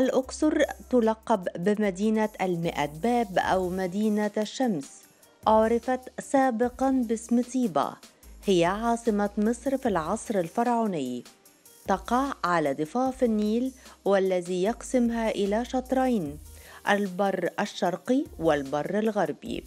الأقصر تلقب بمدينة المئة باب أو مدينة الشمس عرفت سابقا باسم طيبة هي عاصمة مصر في العصر الفرعوني تقع على ضفاف النيل والذي يقسمها إلى شطرين البر الشرقي والبر الغربي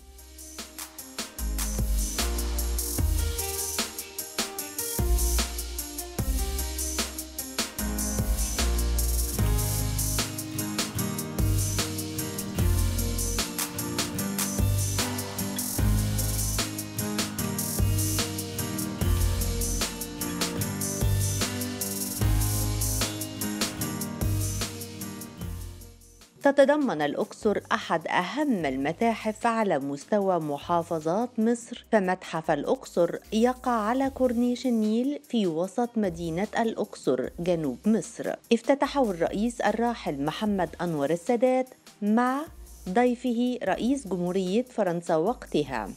تتضمن الأقصر أحد أهم المتاحف على مستوى محافظات مصر فمتحف الأقصر يقع على كورنيش النيل في وسط مدينة الأقصر جنوب مصر افتتحه الرئيس الراحل محمد أنور السادات مع ضيفه رئيس جمهورية فرنسا وقتها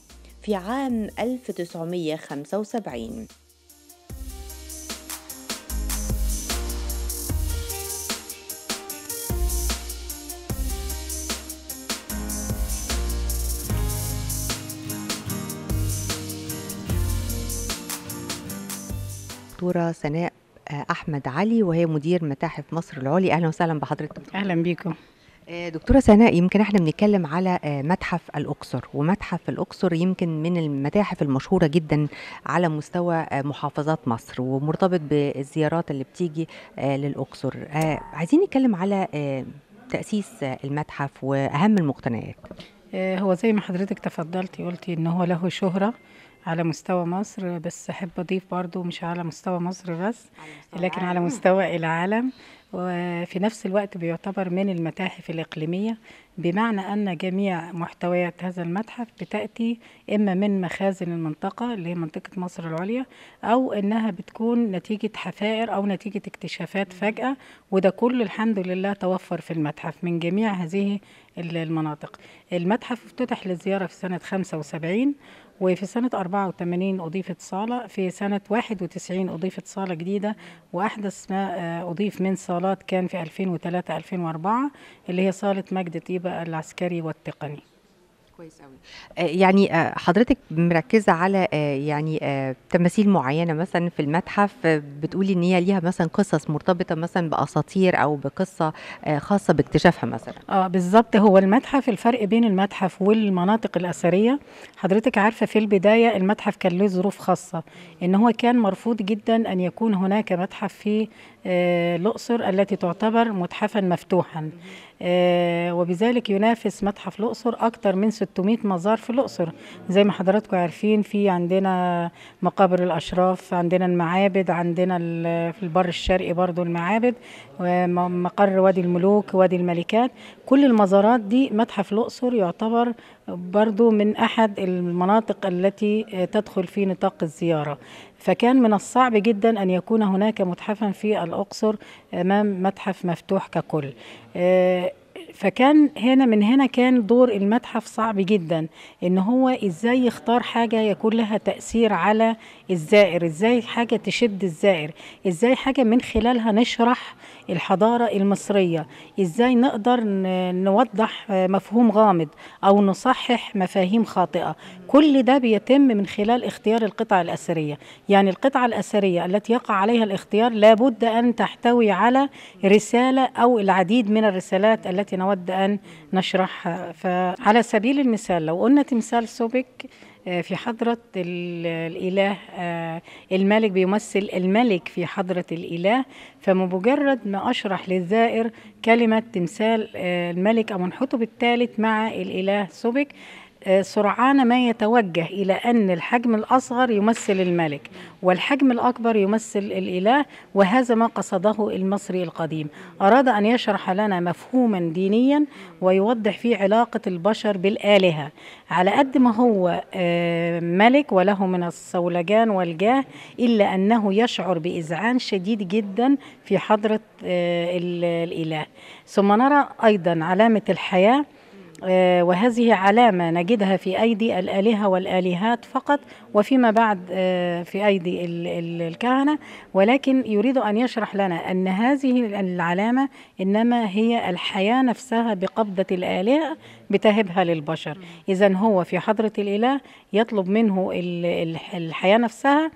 في عام 1975 الدكتوره سناء آه، احمد علي وهي مدير متاحف مصر العليا اهلا وسهلا بحضرتك اهلا بيكم آه، دكتوره سناء يمكن احنا بنتكلم على آه، متحف الاقصر ومتحف الاقصر يمكن من المتاحف المشهوره جدا على مستوى محافظات مصر ومرتبط بالزيارات اللي بتيجي للاقصر عايزين نتكلم على تاسيس المتحف واهم المقتنيات هو زي ما حضرتك تفضلتي قلتي ان هو له شهره على مستوى مصر بس أحب أضيف برضو مش على مستوى مصر بس لكن على مستوى العالم وفي نفس الوقت بيعتبر من المتاحف الإقليمية بمعنى أن جميع محتويات هذا المتحف بتأتي إما من مخازن المنطقة اللي هي منطقة مصر العليا أو إنها بتكون نتيجة حفائر أو نتيجة اكتشافات فجأة وده كله الحمد لله توفر في المتحف من جميع هذه المناطق المتحف افتتح للزيارة في سنة 75 وفي سنة 84 أضيفت صالة في سنة 91 أضيفت صالة جديدة وأحدث ما آه، أضيف من صالات كان في 2003 2004 اللي هي صالة مجد طيبة العسكري والتقني كويس قوي آه، يعني آه، حضرتك مركزه على آه، يعني تماثيل معينه مثلا في المتحف بتقولي ان هي ليها مثلا قصص مرتبطه مثلا باساطير او بقصه خاصه باكتشافها مثلا اه بالظبط هو المتحف الفرق بين المتحف والمناطق الاثريه حضرتك عارفه في البدايه المتحف كان له ظروف خاصه ان هو كان مرفوض جدا ان يكون هناك متحف في الاقصر التي تعتبر متحفا مفتوحا آه، وبذلك ينافس متحف الأقصر أكثر من 600 مزار في الأقصر زي ما حضراتكم عارفين في عندنا مقابر الأشراف عندنا المعابد عندنا في البر الشرقي برضو المعابد مقر وادي الملوك وادي الملكات كل المزارات دي متحف الأقصر يعتبر برضو من أحد المناطق التي تدخل في نطاق الزيارة فكان من الصعب جدا أن يكون هناك متحفا في الأقصر أمام متحف مفتوح ككل آه، فكان هنا من هنا كان دور المتحف صعب جدا ان هو ازاي يختار حاجه يكون لها تاثير على الزائر ازاي حاجه تشد الزائر ازاي حاجه من خلالها نشرح الحضارة المصرية إزاي نقدر نوضح مفهوم غامض أو نصحح مفاهيم خاطئة كل ده بيتم من خلال اختيار القطع الأثرية يعني القطعة الأثرية التي يقع عليها الاختيار لابد أن تحتوي على رسالة أو العديد من الرسالات التي نود أن نشرحها فعلى سبيل المثال لو قلنا تمثال سوبك آه، في حضرة الإله آه، الملك بيمثل الملك في حضرة الإله فمجرد ما أشرح للزائر كلمة تمثال آه، الملك أمنحتب الثالث مع الإله سوبك سرعان ما يتوجه إلى أن الحجم الأصغر يمثل الملك والحجم الأكبر يمثل الإله وهذا ما قصده المصري القديم أراد أن يشرح لنا مفهوما دينيا ويوضح فيه علاقة البشر بالآلهة على قد ما هو آه، ملك وله من الصولجان والجاه إلا أنه يشعر بإذعان شديد جدا في حضرة آه، الإله ثم نرى أيضا علامة الحياة آه، وهذه علامة نجدها في أيدي الآلهة والآلهات فقط وفيما بعد آه، في أيدي الكهنة ولكن يريد أن يشرح لنا أن هذه العلامة إنما هي الحياة نفسها بقبضة الآلهة بتهبها للبشر إذا هو في حضرة الإله يطلب منه الحياة نفسها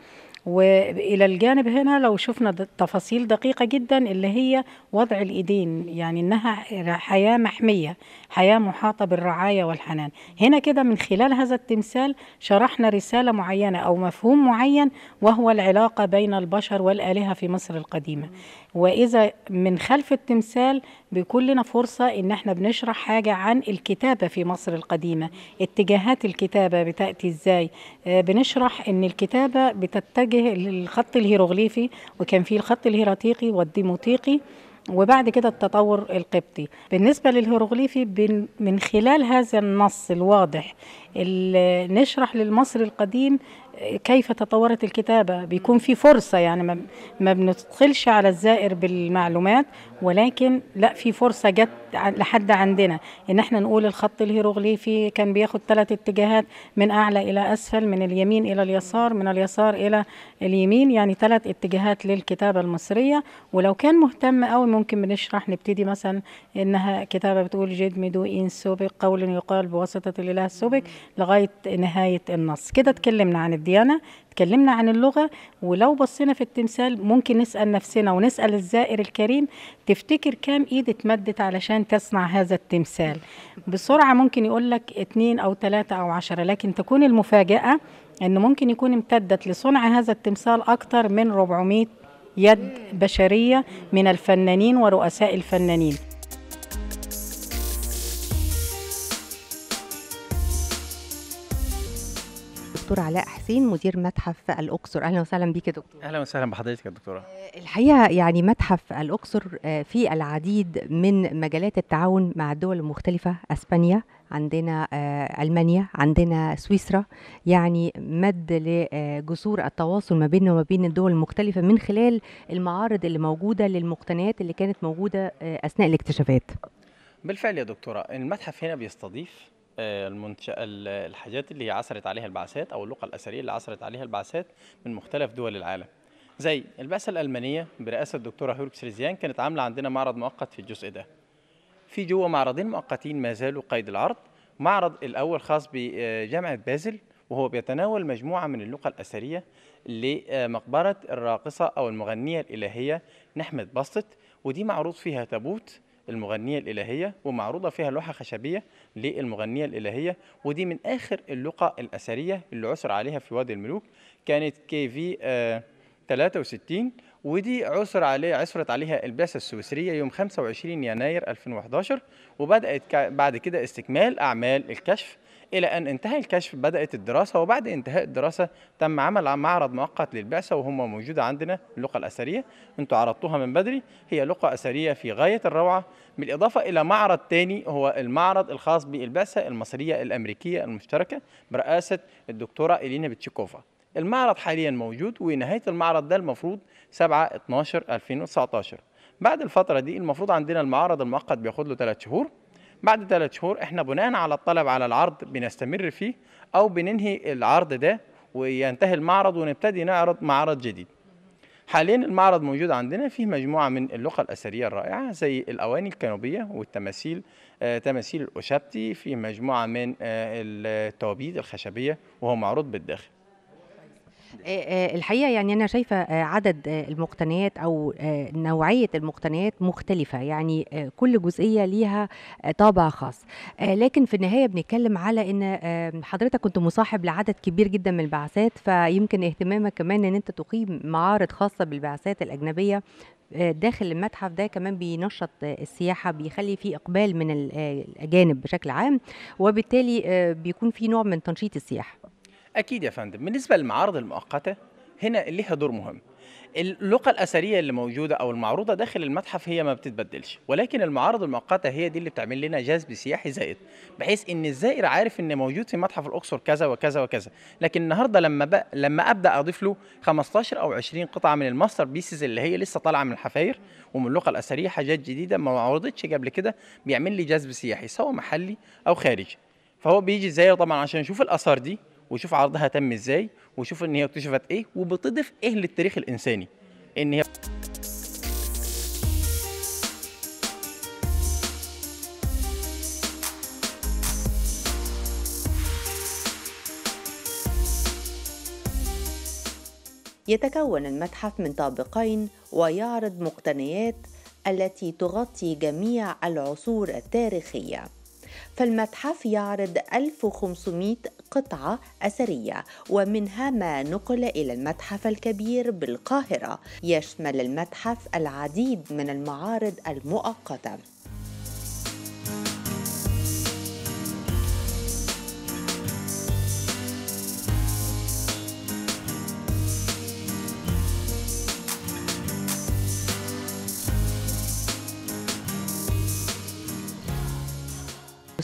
والى الجانب هنا لو شفنا تفاصيل دقيقه جدا اللي هي وضع الايدين يعني انها حياه محميه حياه محاطه بالرعايه والحنان هنا كده من خلال هذا التمثال شرحنا رساله معينه او مفهوم معين وهو العلاقه بين البشر والالهه في مصر القديمه واذا من خلف التمثال بيكون لنا فرصة إن احنا بنشرح حاجة عن الكتابة في مصر القديمة اتجاهات الكتابة بتأتي إزاي آه، بنشرح إن الكتابة بتتجه للخط الهيروغليفي وكان فيه الخط الهيراتيقي والديموتيقي وبعد كده التطور القبطي بالنسبة للهيروغليفي من خلال هذا النص الواضح اللي نشرح للمصري القديم كيف تطورت الكتابة بيكون في فرصة يعني ما بندخلش على الزائر بالمعلومات ولكن لا في فرصة جت لحد عندنا ان احنا نقول الخط الهيروغليفي كان بياخد ثلاث اتجاهات من اعلى الى اسفل من اليمين الى اليسار من اليسار الى اليمين يعني ثلاث اتجاهات للكتابة المصرية ولو كان مهتم قوي ممكن بنشرح نبتدي مثلا انها كتابة بتقول جد مدو ان سوبك قول يقال بواسطة الاله السوبك لغاية نهاية النص كده اتكلمنا عن الدين ديانا اتكلمنا عن اللغه ولو بصينا في التمثال ممكن نسال نفسنا ونسال الزائر الكريم تفتكر كام ايد اتمدت علشان تصنع هذا التمثال بسرعه ممكن يقول لك اتنين او ثلاثه او عشره لكن تكون المفاجاه ان ممكن يكون امتدت لصنع هذا التمثال اكثر من 400 يد بشريه من الفنانين ورؤساء الفنانين الدكتور علاء حسين مدير متحف الاقصر اهلا وسهلا بيك يا دكتور اهلا وسهلا بحضرتك يا دكتوره آه، الحقيقه يعني متحف الاقصر آه، فيه العديد من مجالات التعاون مع الدول المختلفه اسبانيا عندنا آه، المانيا عندنا سويسرا يعني مد لجسور التواصل ما بيننا وما بين الدول المختلفه من خلال المعارض اللي موجوده للمقتنيات اللي كانت موجوده اثناء الاكتشافات بالفعل يا دكتوره المتحف هنا بيستضيف المنتج... الحاجات اللي عثرت عليها البعثات او اللقى الاثريه اللي عثرت عليها البعثات من مختلف دول العالم زي البعثه الالمانيه برئاسه الدكتوره هيورك سريزيان كانت عامله عندنا معرض مؤقت في الجزء ده في جوه معرضين مؤقتين ما زالوا قيد العرض معرض الاول خاص بجامعه بازل وهو بيتناول مجموعه من اللقى الاثريه لمقبره الراقصه او المغنيه الالهيه نحمه بسطت ودي معروض فيها تابوت المغنية الإلهية ومعروضة فيها لوحة خشبية للمغنية الإلهية ودي من آخر اللقى الأثرية اللي عثر عليها في وادي الملوك كانت كي في 63 آه، ودي عثر عليه عثرت عليها البعثة السويسرية يوم 25 يناير 2011 وبدأت بعد كده استكمال أعمال الكشف إلى أن انتهى الكشف بدأت الدراسة وبعد انتهاء الدراسة تم عمل معرض مؤقت للبعثة وهم موجودة عندنا اللقى الأثرية أنتم عرضتوها من بدري هي لقى أثرية في غاية الروعة بالإضافة إلى معرض تاني هو المعرض الخاص بالبعثة المصرية الأمريكية المشتركة برئاسة الدكتورة إلينا بتشيكوفا المعرض حاليا موجود ونهاية المعرض ده المفروض 7 12 2019 بعد الفترة دي المفروض عندنا المعرض المؤقت بياخد له 3 شهور بعد 3 شهور احنا بناء على الطلب على العرض بنستمر فيه او بننهي العرض ده وينتهي المعرض ونبتدي نعرض معرض جديد حاليا المعرض موجود عندنا فيه مجموعة من اللغة الأثرية الرائعة زي الأواني الكانوبية والتماثيل آه، تماثيل الأوشابتي فيه مجموعة من آه التوابيت الخشبية وهو معروض بالداخل آه، آه، الحقيقه يعني انا شايفه آه، عدد المقتنيات او نوعيه المقتنيات مختلفه يعني كل جزئيه ليها طابع خاص لكن في النهايه بنتكلم على ان حضرتك كنت مصاحب لعدد كبير جدا من البعثات فيمكن اهتمامك كمان ان انت تقيم معارض خاصه بالبعثات الاجنبيه داخل المتحف ده كمان بينشط السياحه بيخلي في اقبال من الاجانب بشكل عام وبالتالي بيكون في نوع من تنشيط السياحه اكيد يا فندم بالنسبه للمعارض المؤقته هنا ليها دور مهم اللغه الاثريه اللي موجوده او المعروضه داخل المتحف هي ما بتتبدلش ولكن المعارض المؤقته هي دي اللي بتعمل لنا جذب سياحي زائد بحيث ان الزائر عارف ان موجود في متحف الاقصر كذا وكذا وكذا لكن النهارده لما بق... لما ابدا اضيف له 15 او 20 قطعه من الماستر بيسز اللي هي لسه طالعه من الحفاير ومن اللغه الاثريه حاجات جديده ما عرضتش قبل كده بيعمل لي جذب سياحي سواء محلي او خارجي فهو بيجي الزائر طبعا عشان يشوف الاثار دي وشوف عرضها تم ازاي وشوف ان هي اكتشفت ايه وبتضيف ايه للتاريخ الانساني ان هي يتكون المتحف من طابقين ويعرض مقتنيات التي تغطي جميع العصور التاريخيه فالمتحف يعرض 1500 قطعة أثرية ومنها ما نقل إلى المتحف الكبير بالقاهرة يشمل المتحف العديد من المعارض المؤقتة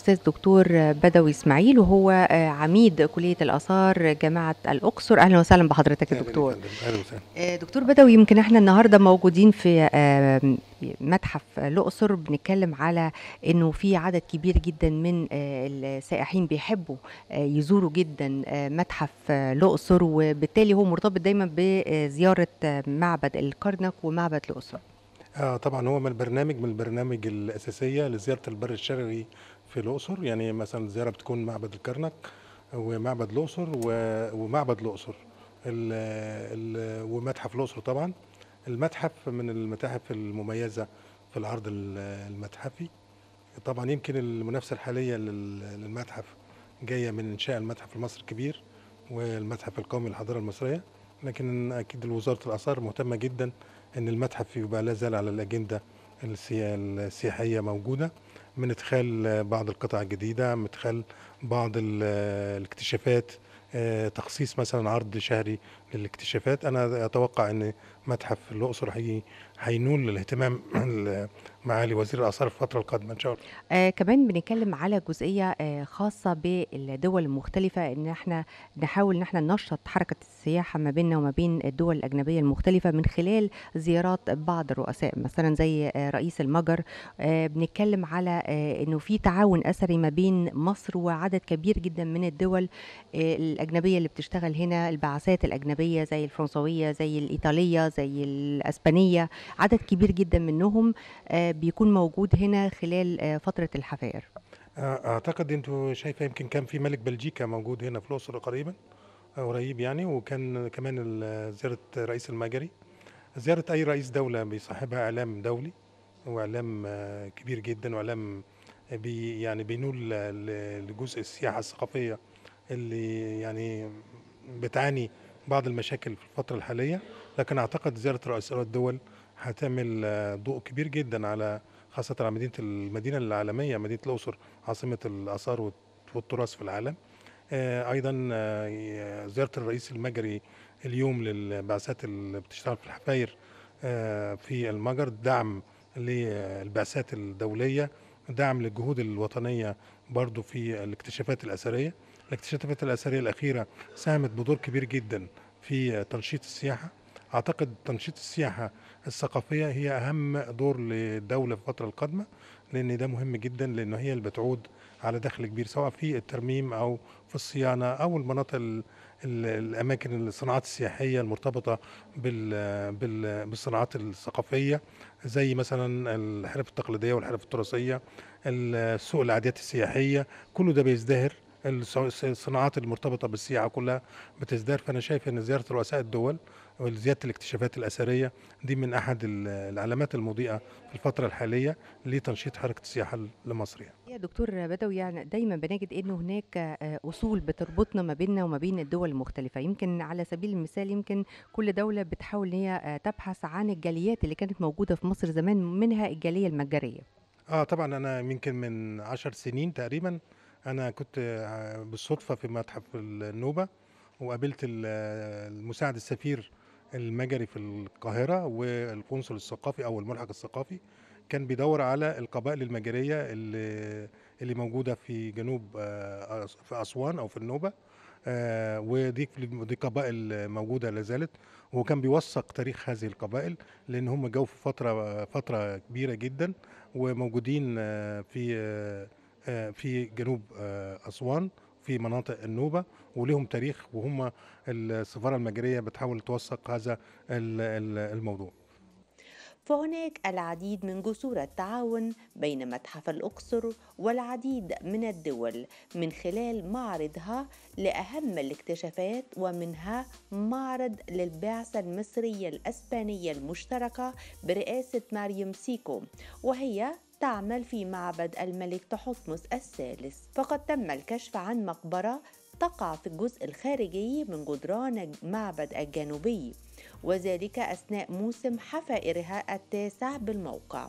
الاستاذ دكتور بدوي اسماعيل وهو آه، عميد كليه الاثار جامعه الاقصر اهلا وسهلا بحضرتك يا دكتور اهلا وسهلا آه، دكتور بدوي يمكن احنا النهارده موجودين في آه، متحف الاقصر بنتكلم على انه في عدد كبير جدا من السائحين بيحبوا يزوروا جدا متحف الاقصر وبالتالي هو مرتبط دايما بزياره معبد الكرنك ومعبد الاقصر آه طبعا هو من البرنامج من البرنامج الاساسيه لزياره البر الشرقي في الاقصر يعني مثلا الزياره بتكون معبد الكرنك ومعبد الاقصر ومعبد الاقصر ومتحف الاقصر طبعا المتحف من المتاحف المميزه في العرض المتحفي طبعا يمكن المنافسه الحاليه للمتحف جايه من انشاء المتحف المصري الكبير والمتحف القومي للحضاره المصريه لكن اكيد وزاره الاثار مهتمه جدا ان المتحف يبقى لا زال على الاجنده السياحيه موجوده من ادخال بعض القطع الجديده من ادخال بعض الاكتشافات آه، تخصيص مثلا عرض شهري للاكتشافات انا اتوقع ان متحف الاقصر هي هينول الاهتمام معالي وزير الاثار في الفتره القادمه ان شاء الله آه كمان بنتكلم على جزئيه آه خاصه بالدول المختلفه ان احنا نحاول ان احنا ننشط حركه السياحه ما بيننا وما بين الدول الاجنبيه المختلفه من خلال زيارات بعض الرؤساء مثلا زي آه رئيس المجر آه بنتكلم على آه انه في تعاون اثري ما بين مصر وعدد كبير جدا من الدول آه الاجنبيه اللي بتشتغل هنا البعثات الاجنبيه الأجنبية زي الفرنسوية زي الإيطالية زي الأسبانية عدد كبير جدا منهم آه، بيكون موجود هنا خلال آه، فترة الحفائر آه، أعتقد أنتوا شايفة يمكن كان في ملك بلجيكا موجود هنا في الأقصر قريبا قريب يعني وكان كمان زيارة رئيس المجري زيارة أي رئيس دولة بيصاحبها إعلام دولي وإعلام كبير جدا وإعلام بي يعني بينول لجزء السياحة الثقافية اللي يعني بتعاني بعض المشاكل في الفترة الحالية لكن أعتقد زيارة رئيس الدول هتعمل آه، ضوء كبير جدا على خاصة على مدينة المدينة العالمية مدينة الأقصر عاصمة الآثار والتراث في العالم آه، أيضا آه، زيارة الرئيس المجري اليوم للبعثات اللي بتشتغل في الحفاير في المجر دعم للبعثات الدولية دعم للجهود الوطنية برضو في الاكتشافات الأثرية الاكتشافات الاثريه الاخيره ساهمت بدور كبير جدا في تنشيط السياحه اعتقد تنشيط السياحه الثقافيه هي اهم دور للدوله في الفتره القادمه لان ده مهم جدا لان هي اللي بتعود على دخل كبير سواء في الترميم او في الصيانه او المناطق الاماكن الصناعات السياحيه المرتبطه بالصناعات الثقافيه زي مثلا الحرف التقليديه والحرف التراثيه السوق العاديات السياحيه كل ده بيزدهر الصناعات المرتبطه بالسياحه كلها بتزدهر فانا شايف ان زياره رؤساء الدول وزياده الاكتشافات الاثريه دي من احد العلامات المضيئه في الفتره الحاليه لتنشيط حركه السياحه المصريه. يعني. يا دكتور بدوي يعني دايما بنجد انه هناك آه، اصول بتربطنا ما بيننا وما بين الدول المختلفه يمكن على سبيل المثال يمكن كل دوله بتحاول ان هي آه، تبحث عن الجاليات اللي كانت موجوده في مصر زمان منها الجاليه المجريه. اه طبعا انا يمكن من عشر سنين تقريبا انا كنت آه، بالصدفه في متحف النوبه وقابلت آه، المساعد السفير المجري في القاهره والقنصل الثقافي او الملحق الثقافي كان بيدور على القبائل المجريه اللي اللي موجوده في جنوب آه، في اسوان او في النوبه ودي دي قبائل موجوده لا زالت وكان بيوثق تاريخ هذه القبائل لان هم جو في فتره فتره كبيره جدا وموجودين في آه، في جنوب آه، أسوان في مناطق النوبة ولهم تاريخ وهم السفارة المجرية بتحاول توثق هذا الموضوع فهناك العديد من جسور التعاون بين متحف الأقصر والعديد من الدول من خلال معرضها لأهم الاكتشافات ومنها معرض للبعثة المصرية الأسبانية المشتركة برئاسة مريم سيكو وهي تعمل في معبد الملك تحتمس الثالث فقد تم الكشف عن مقبرة تقع في الجزء الخارجي من جدران معبد الجنوبي وذلك أثناء موسم حفائرها التاسع بالموقع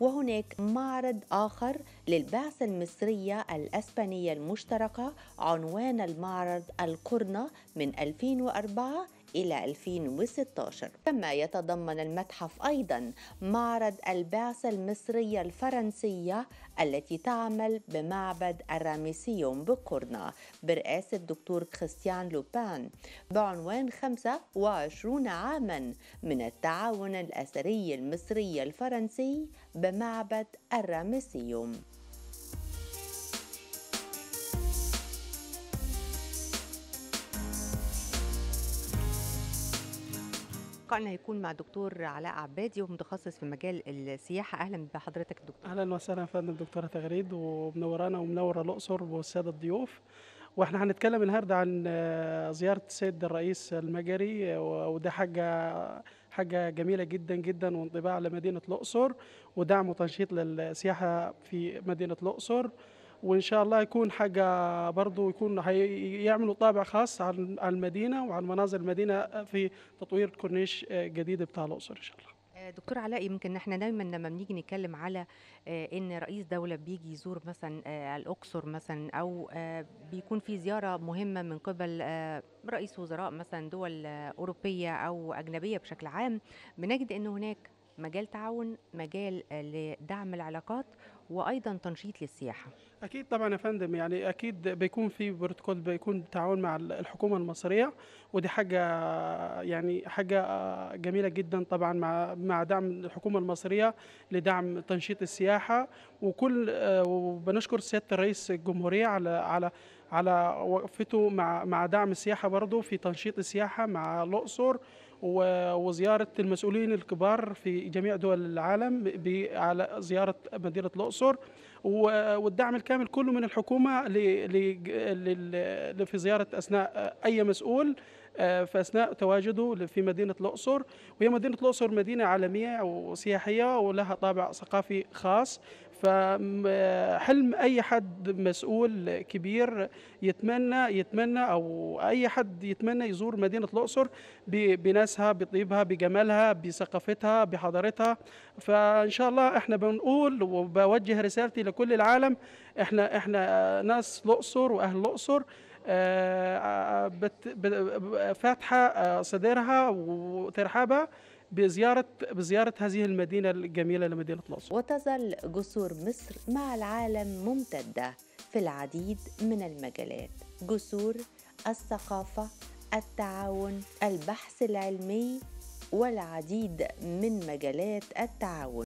وهناك معرض آخر للبعثة المصرية الأسبانية المشتركة عنوان المعرض القرنة من 2004 إلى 2016 كما يتضمن المتحف أيضا معرض البعثة المصرية الفرنسية التي تعمل بمعبد الراميسيوم بقرنة برئاسة الدكتور كريستيان لوبان بعنوان 25 عاما من التعاون الأثري المصري الفرنسي بمعبد الراميسيوم لقائنا هيكون مع الدكتور علاء عبادي ومتخصص في مجال السياحه اهلا بحضرتك دكتور اهلا وسهلا فندم دكتوره تغريد ومنورانا ومنوره الاقصر والساده الضيوف واحنا هنتكلم النهارده عن زياره السيد الرئيس المجري وده حاجه حاجه جميله جدا جدا وانطباع لمدينه الاقصر ودعم وتنشيط للسياحه في مدينه الاقصر وان شاء الله يكون حاجه برضه يكون يعملوا طابع خاص عن المدينه وعن مناظر المدينه في تطوير كورنيش جديد بتاع الاقصر ان شاء الله آه، دكتور علاء يمكن احنا دايما لما بنيجي نتكلم على آه، ان رئيس دوله بيجي يزور مثلا آه، الاقصر مثلا او بيكون في زياره مهمه من قبل رئيس وزراء مثلا دول اوروبيه او اجنبيه بشكل عام بنجد ان هناك مجال تعاون مجال لدعم العلاقات وايضا تنشيط للسياحه اكيد طبعا يا فندم يعني اكيد بيكون في بروتوكول بيكون تعاون مع الحكومه المصريه ودي حاجه يعني حاجه آه، جميله جدا طبعا مع مع دعم الحكومه المصريه لدعم تنشيط السياحه وكل آه، وبنشكر سياده الرئيس الجمهوريه على على على وقفته مع مع دعم السياحه برضه في تنشيط السياحه مع الاقصر وزياره المسؤولين الكبار في جميع دول العالم على زياره مدينه الاقصر والدعم الكامل كله من الحكومه في زياره اثناء اي مسؤول آه، في اثناء تواجده في مدينه الاقصر وهي مدينه الاقصر مدينه عالميه وسياحيه ولها طابع ثقافي خاص فحلم اي حد مسؤول كبير يتمنى يتمنى او اي حد يتمنى يزور مدينه الاقصر بناسها بطيبها بجمالها بثقافتها بحضارتها فان شاء الله احنا بنقول وبوجه رسالتي لكل العالم احنا احنا ناس الاقصر واهل الاقصر آه، آه، فاتحه آه، صدرها وترحابها بزيارة بزيارة هذه المدينة الجميلة لمدينة الأقصر وتظل جسور مصر مع العالم ممتدة في العديد من المجالات جسور الثقافة التعاون البحث العلمي والعديد من مجالات التعاون